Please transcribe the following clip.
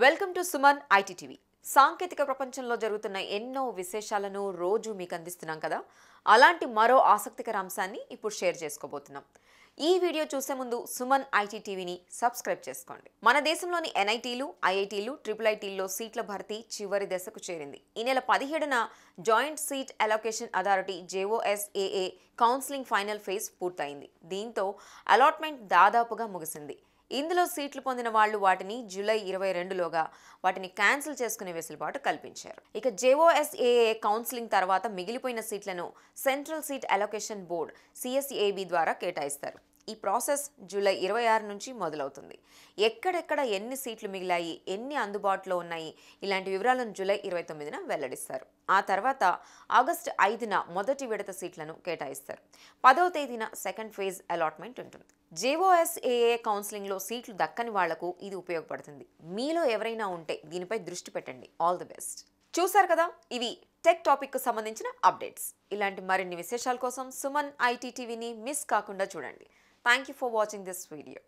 welcome to Suman IT TV సాంకేతిక ప్రపంచంలో జరుగుతున్న ఎన్నో విశేషాలను రోజు మీకు అందిస్తున్నాం కదా అలాంటి మరో ఆసక్తికర అంశాన్ని ఇప్పుడు షేర్ చేసుకోబోతున్నాం ఈ వీడియో చూసే ముందు సుమన్ ఐటీ టీవీని సబ్స్క్రైబ్ చేసుకోండి మన దేశంలోని ఎన్ఐటీలు ఐఐటీలు ట్రిపుల్ ఐటీల్లో సీట్ల భర్తీ చివరి దశకు చేరింది ఈ నెల పదిహేడున joint seat allocation authority JOSAA counselling final phase పూర్తయింది దీంతో అలాట్మెంట్ దాదాపుగా ముగిసింది ఇందులో సీట్లు పొందిన వాళ్ళు వాటిని జూలై ఇరవై రెండులోగా వాటిని క్యాన్సిల్ చేసుకునే వెసులుబాటు కల్పించారు ఇక జేఓఎస్ఏఏ కౌన్సిలింగ్ తర్వాత మిగిలిపోయిన సీట్లను central seat allocation board CSAB ద్వారా కేటాయిస్తారు ఈ ప్రాసెస్ జూలై ఇరవై ఆరు నుంచి మొదలవుతుంది ఎక్కడెక్కడ ఎన్ని సీట్లు మిగిలాయి ఎన్ని అందుబాటులో ఉన్నాయి ఇలాంటి వివరాలను జూలై ఇరవై తొమ్మిదిన వెల్లడిస్తారు ఆ తర్వాత ఆగస్టు ఐదున మొదటి విడత సీట్లను కేటాయిస్తారు పదవ తేదీన సెకండ్ ఫేజ్ అలాట్మెంట్ ఉంటుంది జేఓఎస్ఏఏ కౌన్సిలింగ్లో సీట్లు దక్కని వాళ్లకు ఇది ఉపయోగపడుతుంది మీలో ఎవరైనా ఉంటే దీనిపై దృష్టి పెట్టండి ఆల్ ది బెస్ట్ చూశారు కదా ఇవి టెక్ టాపిక్కు సంబంధించిన అప్డేట్స్ ఇలాంటి మరిన్ని విశేషాల కోసం సుమన్ ఐటీటీవీని మిస్ కాకుండా చూడండి thank you for watching this video